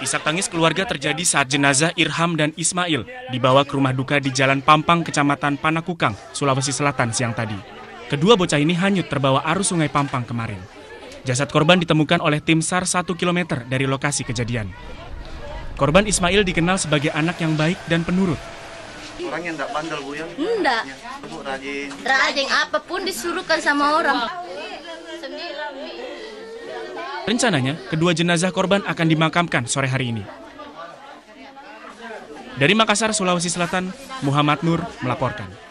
Isak tangis keluarga terjadi saat jenazah Irham dan Ismail dibawa ke rumah duka di Jalan Pampang, Kecamatan Panakukang, Sulawesi Selatan siang tadi. Kedua bocah ini hanyut terbawa arus sungai Pampang kemarin. Jasad korban ditemukan oleh tim SAR 1 km dari lokasi kejadian. Korban Ismail dikenal sebagai anak yang baik dan penurut. Orang yang tidak bandel, Bu, ya? Enggak. rajin. Rajin, apapun disuruhkan sama orang. Rencananya, kedua jenazah korban akan dimakamkan sore hari ini. Dari Makassar, Sulawesi Selatan, Muhammad Nur melaporkan.